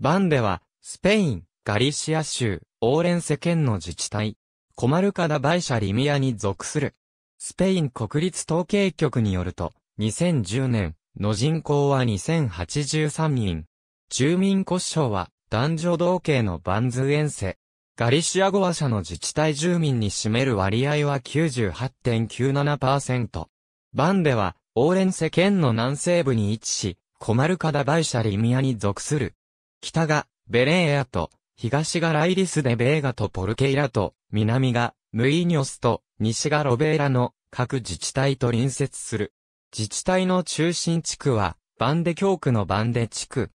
バンデは、スペイン、ガリシア州、オーレンセ県の自治体、コマルカダ・バイシャ・リミアに属する。スペイン国立統計局によると、2010年の人口は2083人。住民骨省は、男女同系のバンズエンセ。ガリシア語話者の自治体住民に占める割合は98.97%。バンデは、オーレンセ県の南西部に位置し、コマルカダ・バイシャ・リミアに属する。北がベレーアと、東がライリスでベーガとポルケイラと、南がムイニョスと、西がロベーラの各自治体と隣接する。自治体の中心地区は、バンデ教区のバンデ地区。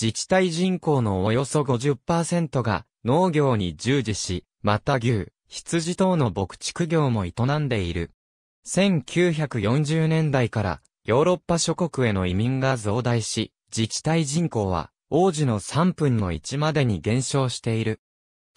自治体人口のおよそ50%が農業に従事し、また牛、羊等の牧畜業も営んでいる。1940年代からヨーロッパ諸国への移民が増大し、自治体人口は王子の3分の1までに減少している。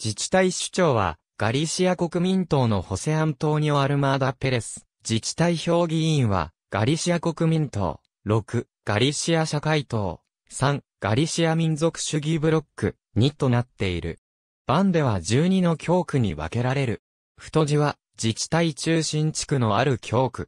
自治体首長は、ガリシア国民党のホセアントーニオ・アルマーダ・ペレス。自治体評議員は、ガリシア国民党。6、ガリシア社会党。3、ガリシア民族主義ブロック。2となっている。バンは12の教区に分けられる。太字は、自治体中心地区のある教区。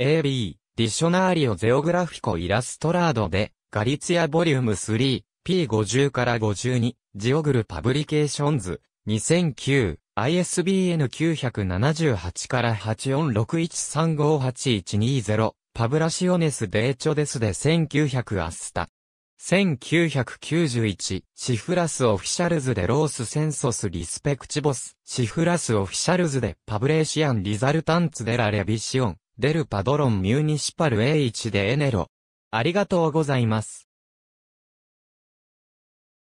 AB、ディショナーリオ・ゼオグラフィコ・イラストラードで、ガリツィアボリューム3、P50 から52、ジオグルパブリケーションズ、2009、ISBN 978から8461358120、パブラシオネス・デーチョデスで1900アスタ。1991、シフラス・オフィシャルズでロース・センソス・リスペクチボス、シフラス・オフィシャルズでパブレーシアン・リザルタンツ・デラ・レビシオン、デル・パドロン・ミュニシパル A1 でエネロ。ありがとうございます。